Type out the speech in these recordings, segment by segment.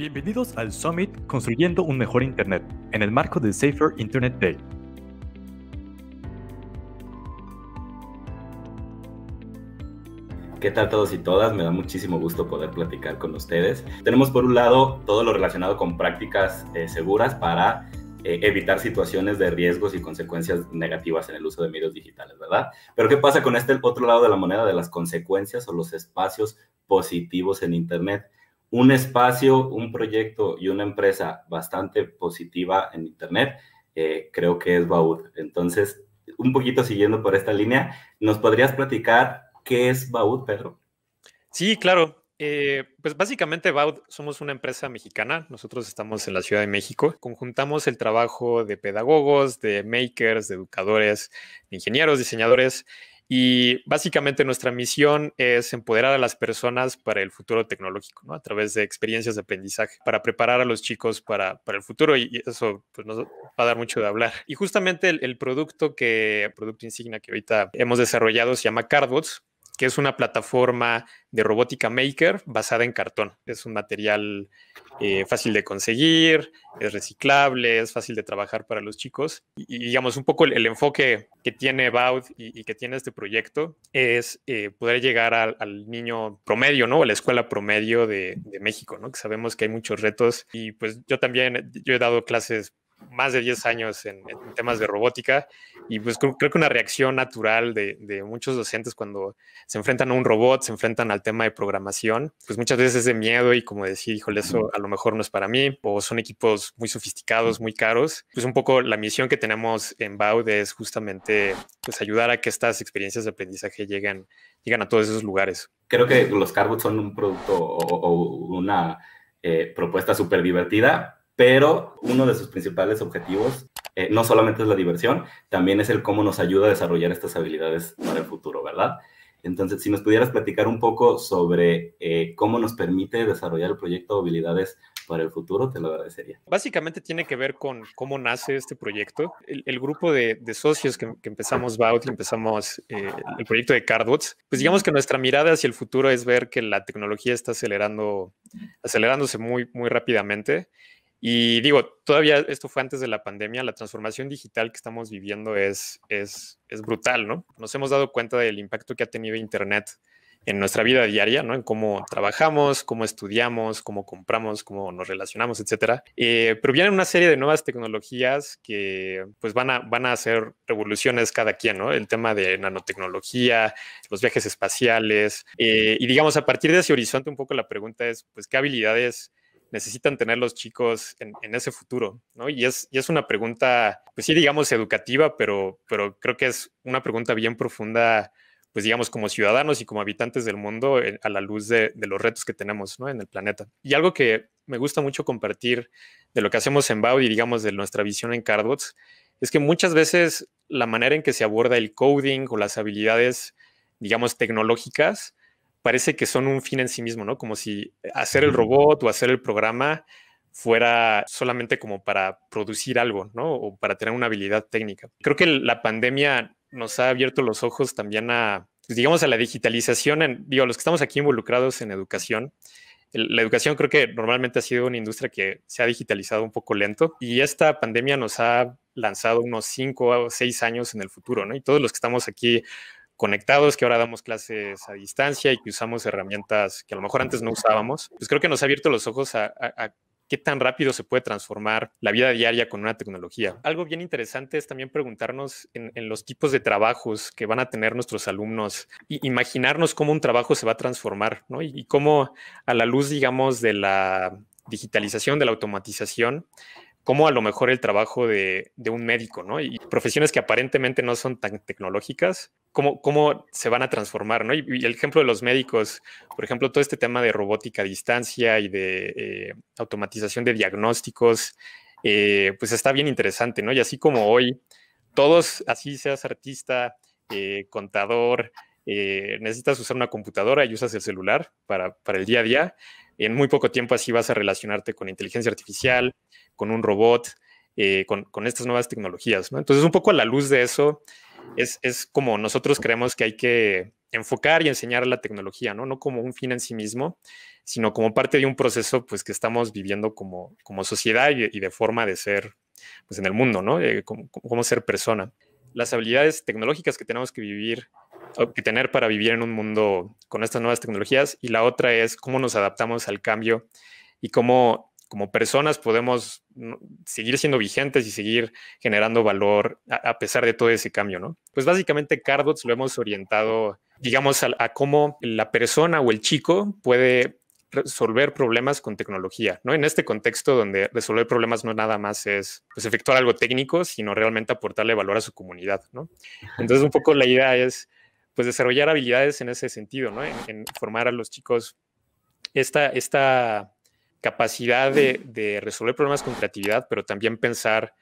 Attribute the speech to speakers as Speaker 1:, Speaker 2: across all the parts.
Speaker 1: Bienvenidos al Summit Construyendo un Mejor Internet, en el marco del Safer Internet Day. ¿Qué tal todos y todas? Me da muchísimo gusto poder platicar con ustedes. Tenemos por un lado todo lo relacionado con prácticas eh, seguras para eh, evitar situaciones de riesgos y consecuencias negativas en el uso de medios digitales, ¿verdad? Pero ¿qué pasa con este otro lado de la moneda de las consecuencias o los espacios positivos en Internet? un espacio, un proyecto y una empresa bastante positiva en Internet, eh, creo que es Baud. Entonces, un poquito siguiendo por esta línea, ¿nos podrías
Speaker 2: platicar qué es Baud, Pedro? Sí, claro. Eh, pues básicamente Baud somos una empresa mexicana, nosotros estamos en la Ciudad de México, conjuntamos el trabajo de pedagogos, de makers, de educadores, de ingenieros, diseñadores y básicamente nuestra misión es empoderar a las personas para el futuro tecnológico, ¿no? A través de experiencias de aprendizaje, para preparar a los chicos para, el futuro y eso pues, nos va a dar mucho de hablar. Y justamente el, producto que, producto insignia que ahorita hemos desarrollado se llama Cardbots, que es una plataforma de robótica maker basada en cartón. Es un material eh, fácil de conseguir, es reciclable, es fácil de trabajar para los chicos. Y, digamos, un poco el, enfoque que tiene Baud y, que tiene este proyecto es eh, poder llegar al, niño promedio, ¿no? A la escuela promedio de, de, México, ¿no? Que sabemos que hay muchos retos. Y pues yo también, yo he dado clases más de 10 años en, temas de robótica y pues creo, que una reacción natural de, muchos docentes cuando se enfrentan a un robot, se enfrentan al tema de programación, pues muchas veces es de miedo y como decir, híjole, eso a lo mejor no es para mí o son equipos muy sofisticados, muy caros. Pues un poco la misión que tenemos en BAUD es justamente pues ayudar a que estas experiencias de aprendizaje lleguen, lleguen a todos esos lugares. Creo que los
Speaker 1: Carbots son un producto o, una eh, propuesta súper divertida, pero uno de sus principales objetivos eh, no solamente es la diversión, también es el cómo nos ayuda a desarrollar estas habilidades para el futuro, ¿verdad? Entonces, si nos pudieras platicar un poco sobre eh, cómo nos permite desarrollar el proyecto de habilidades para el futuro, te lo agradecería.
Speaker 2: Básicamente tiene que ver con cómo nace este proyecto. El, grupo de, socios que, que empezamos Bout, empezamos eh, el proyecto de Cardbots, pues digamos que nuestra mirada hacia el futuro es ver que la tecnología está acelerando, acelerándose muy, muy rápidamente y digo, todavía esto fue antes de la pandemia, la transformación digital que estamos viviendo es, es, es brutal, ¿no? Nos hemos dado cuenta del impacto que ha tenido Internet en nuestra vida diaria, ¿no? En cómo trabajamos, cómo estudiamos, cómo compramos, cómo nos relacionamos, etcétera. Eh, pero vienen una serie de nuevas tecnologías que pues van a, van a hacer revoluciones cada quien, ¿no? El tema de nanotecnología, los viajes espaciales. Eh, y digamos, a partir de ese horizonte un poco la pregunta es, pues, ¿qué habilidades necesitan tener los chicos en, ese futuro? ¿no? Y, es, una pregunta, pues sí, digamos, educativa, pero, creo que es una pregunta bien profunda pues digamos, como ciudadanos y como habitantes del mundo eh, a la luz de, los retos que tenemos en el planeta. Y algo que me gusta mucho compartir de lo que hacemos en Baud y digamos de nuestra visión en Cardbots es que muchas veces la manera en que se aborda el coding o las habilidades, digamos, tecnológicas parece que son un fin en sí mismo, ¿no? Como si eh, hacer el robot o hacer el programa fuera solamente como para producir algo, ¿no? O para tener una habilidad técnica. Creo que la pandemia nos ha abierto los ojos también a, pues, digamos, a la digitalización, digo, los que estamos aquí involucrados en educación. la educación creo que normalmente ha sido una industria que se ha digitalizado un poco lento y esta pandemia nos ha lanzado unos cinco o seis años en el futuro, ¿no? Y todos los que estamos aquí conectados, que ahora damos clases a distancia y que usamos herramientas que a lo mejor antes no usábamos, pues creo que nos ha abierto los ojos a, qué tan rápido se puede transformar la vida diaria con una tecnología. Algo bien interesante es también preguntarnos en, los tipos de trabajos que van a tener nuestros alumnos imaginarnos cómo un trabajo se va a transformar, Y, y cómo a la luz, digamos, de la digitalización, de la automatización, ¿Cómo a lo mejor el trabajo de, un médico, ¿no? Y profesiones que aparentemente no son tan tecnológicas, ¿cómo, cómo se van a transformar, ¿no? Y, el ejemplo de los médicos, por ejemplo, todo este tema de robótica a distancia y de eh, automatización de diagnósticos, eh, pues está bien interesante, ¿no? Y así como hoy, todos, así seas artista, eh, contador, necesitas usar una computadora y usas el celular para, para el día a día en muy poco tiempo así vas a relacionarte con inteligencia artificial, con un robot, eh, con, estas nuevas tecnologías. Entonces, un poco a la luz de eso, es, como nosotros creemos que hay que enfocar y enseñar la tecnología, ¿no? no como un fin en sí mismo, sino como parte de un proceso pues, que estamos viviendo como, como sociedad y, de forma de ser pues, en el mundo, ¿no? Eh, como ser persona. Las habilidades tecnológicas que tenemos que vivir tener para vivir en un mundo con estas nuevas tecnologías y la otra es cómo nos adaptamos al cambio y cómo como personas podemos seguir siendo vigentes y seguir generando valor a, pesar de todo ese cambio, ¿no? Pues básicamente Cardots lo hemos orientado, digamos, a, a cómo la persona o el chico puede resolver problemas con tecnología, ¿no? En este contexto donde resolver problemas no nada más es pues, efectuar algo técnico, sino realmente aportarle valor a su comunidad, ¿no? Entonces un poco la idea es pues, desarrollar habilidades en ese sentido, ¿no? En, formar a los chicos esta, esta capacidad de, resolver problemas con creatividad, pero también pensar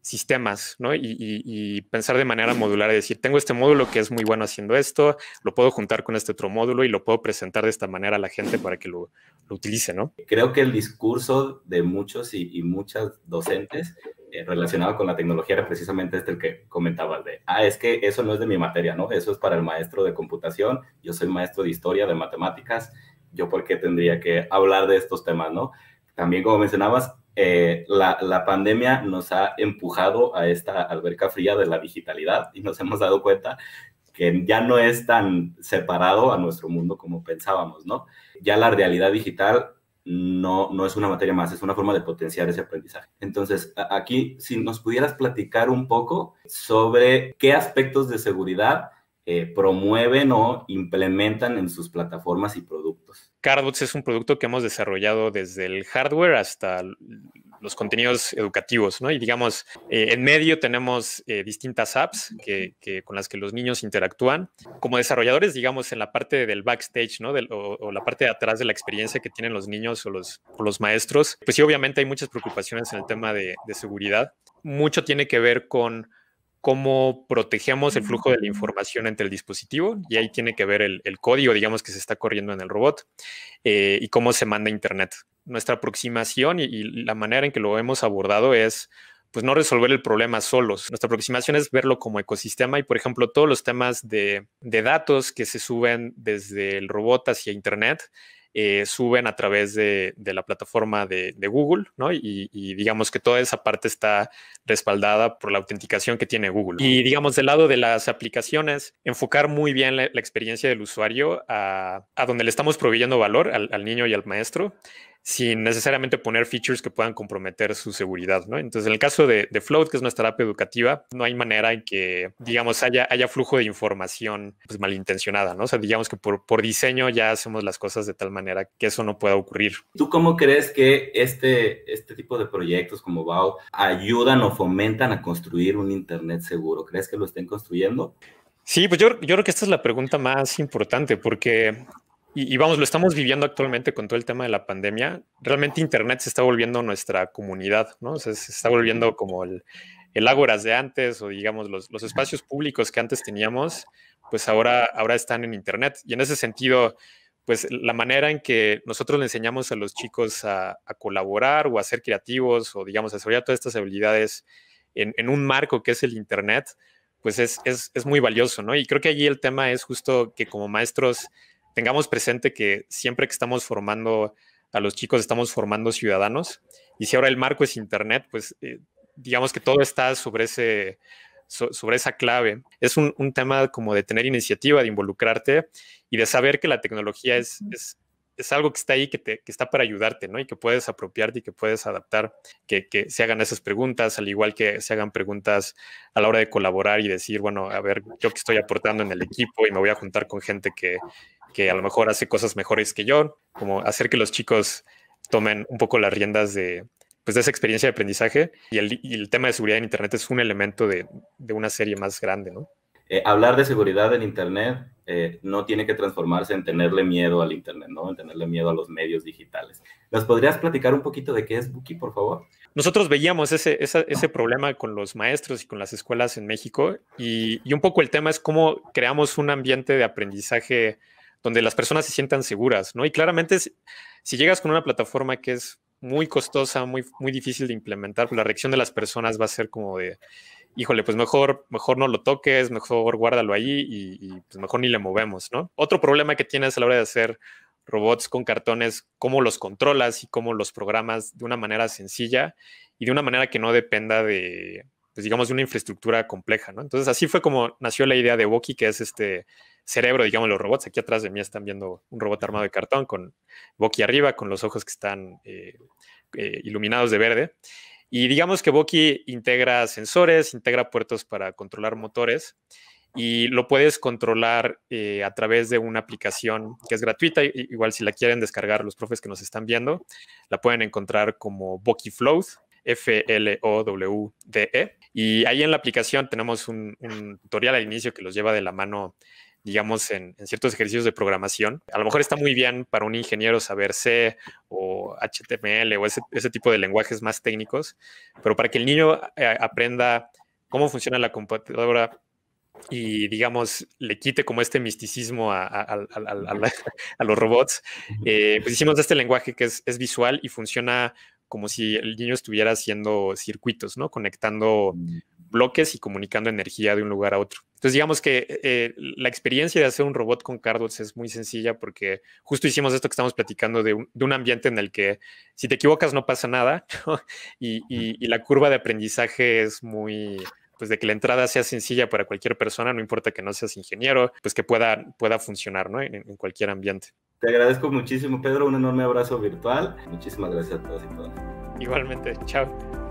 Speaker 2: sistemas, Y, pensar de manera modular, y decir, tengo este módulo que es muy bueno haciendo esto, lo puedo juntar con este otro módulo y lo puedo presentar de esta manera a la gente para que lo, lo utilice, ¿no? Creo que el
Speaker 1: discurso de muchos y muchas docentes eh, relacionado con la tecnología era precisamente este el que comentaba, de, ah, es que eso no es de mi materia, ¿no? Eso es para el maestro de computación, yo soy maestro de historia, de matemáticas, yo por qué tendría que hablar de estos temas, ¿no? También como mencionabas, eh, la, la, pandemia nos ha empujado a esta alberca fría de la digitalidad y nos hemos dado cuenta que ya no es tan separado a nuestro mundo como pensábamos, ¿no? Ya la realidad digital no, no es una materia más, es una forma de potenciar ese aprendizaje. Entonces, aquí, si nos pudieras platicar un poco sobre qué aspectos de seguridad eh, promueven
Speaker 2: o implementan en sus plataformas y productos. Cardbox es un producto que hemos desarrollado desde el hardware hasta los contenidos educativos, ¿no? Y digamos, eh, en medio tenemos eh, distintas apps que, con las que los niños interactúan. Como desarrolladores, digamos, en la parte del backstage, ¿no? o, la parte de atrás de la experiencia que tienen los niños o los, maestros, pues sí, obviamente hay muchas preocupaciones en el tema de seguridad. Mucho tiene que ver con cómo protegemos el flujo de la información entre el dispositivo y ahí tiene que ver el, código, digamos, que se está corriendo en el robot eh, y cómo se manda a Internet. Nuestra aproximación y, la manera en que lo hemos abordado es pues no resolver el problema solos. Nuestra aproximación es verlo como ecosistema y, por ejemplo, todos los temas de, datos que se suben desde el robot hacia Internet eh, suben a través de, la plataforma de, Google, ¿no? y, digamos que toda esa parte está respaldada por la autenticación que tiene Google. Y digamos, del lado de las aplicaciones, enfocar muy bien la, experiencia del usuario a, donde le estamos proveyendo valor al, niño y al maestro sin necesariamente poner features que puedan comprometer su seguridad, ¿no? Entonces, en el caso de, Float, que es nuestra app educativa, no hay manera en que, digamos, haya, haya flujo de información pues, malintencionada, ¿no? O sea, digamos que por, por diseño ya hacemos las cosas de tal manera que eso no pueda ocurrir. ¿Tú cómo
Speaker 1: crees que este, este tipo de proyectos como BAO ayudan o fomentan a
Speaker 2: construir un Internet seguro? ¿Crees que lo estén construyendo? Sí, pues yo, yo creo que esta es la pregunta más importante porque, y, vamos, lo estamos viviendo actualmente con todo el tema de la pandemia. Realmente Internet se está volviendo nuestra comunidad, ¿no? se está volviendo como el, el ágoras de antes o digamos los, los espacios públicos que antes teníamos, pues ahora, ahora están en Internet. Y en ese sentido, pues la manera en que nosotros le enseñamos a los chicos a, colaborar o a ser creativos o digamos a desarrollar todas estas habilidades en, un marco que es el Internet, pues es, muy valioso, ¿no? Y creo que allí el tema es justo que como maestros tengamos presente que siempre que estamos formando a los chicos, estamos formando ciudadanos. Y si ahora el marco es Internet, pues eh, digamos que todo está sobre ese, sobre esa clave. Es un, tema como de tener iniciativa, de involucrarte y de saber que la tecnología es, es, algo que está ahí, que, te, está para ayudarte, ¿no? Y que puedes apropiarte y que puedes adaptar, que, se hagan esas preguntas, al igual que se hagan preguntas a la hora de colaborar y decir, bueno, a ver, yo que estoy aportando en el equipo y me voy a juntar con gente que a lo mejor hace cosas mejores que yo, como hacer que los chicos tomen un poco las riendas de, pues, de esa experiencia de aprendizaje y el, tema de seguridad en Internet es un elemento de, una serie más grande, ¿no?
Speaker 1: Eh, hablar de seguridad en Internet eh, no tiene que transformarse en tenerle miedo al Internet, ¿no? En tenerle miedo a los medios digitales. ¿Nos podrías
Speaker 2: platicar un poquito de qué
Speaker 1: es Buki, por favor?
Speaker 2: Nosotros veíamos ese, ese, problema con los maestros y con las escuelas en México y, y, un poco el tema es cómo creamos un ambiente de aprendizaje donde las personas se sientan seguras, ¿no? Y claramente si llegas con una plataforma que es muy costosa, muy, muy difícil de implementar. Pues, la reacción de las personas va a ser como de, híjole, pues mejor, mejor no lo toques, mejor guárdalo ahí y, y pues mejor ni le movemos, ¿no? Otro problema que tienes a la hora de hacer robots con cartones, cómo los controlas y cómo los programas de una manera sencilla y de una manera que no dependa de, pues, digamos, una infraestructura compleja, ¿no? Entonces así fue como nació la idea de Boki, que es este cerebro, digamos, los robots. Aquí atrás de mí están viendo un robot armado de cartón con Boki arriba, con los ojos que están eh, eh, iluminados de verde. Y digamos que Boki integra sensores, integra puertos para controlar motores y lo puedes controlar eh, a través de una aplicación que es gratuita. Igual si la quieren descargar los profes que nos están viendo, la pueden encontrar como Boki Flows. F-L-O-W-D-E. Y ahí en la aplicación tenemos un, tutorial al inicio que los lleva de la mano, digamos, en, ciertos ejercicios de programación. A lo mejor está muy bien para un ingeniero saber C o HTML o ese, tipo de lenguajes más técnicos, pero para que el niño eh, aprenda cómo funciona la computadora y, digamos, le quite como este misticismo a, los robots, eh, pues hicimos este lenguaje que es visual y funciona como si el niño estuviera haciendo circuitos, ¿no? Conectando mm. bloques y comunicando energía de un lugar a otro. Entonces, digamos que eh, eh, la experiencia de hacer un robot con carlos es muy sencilla porque justo hicimos esto que estamos platicando de un, ambiente en el que si te equivocas no pasa nada Y, la curva de aprendizaje es muy pues de que la entrada sea sencilla para cualquier persona, no importa que no seas ingeniero, pues que pueda, pueda funcionar ¿no? en cualquier ambiente.
Speaker 1: Te agradezco muchísimo, Pedro. Un enorme abrazo virtual. Muchísimas
Speaker 2: gracias a todos y todas. Igualmente, chao.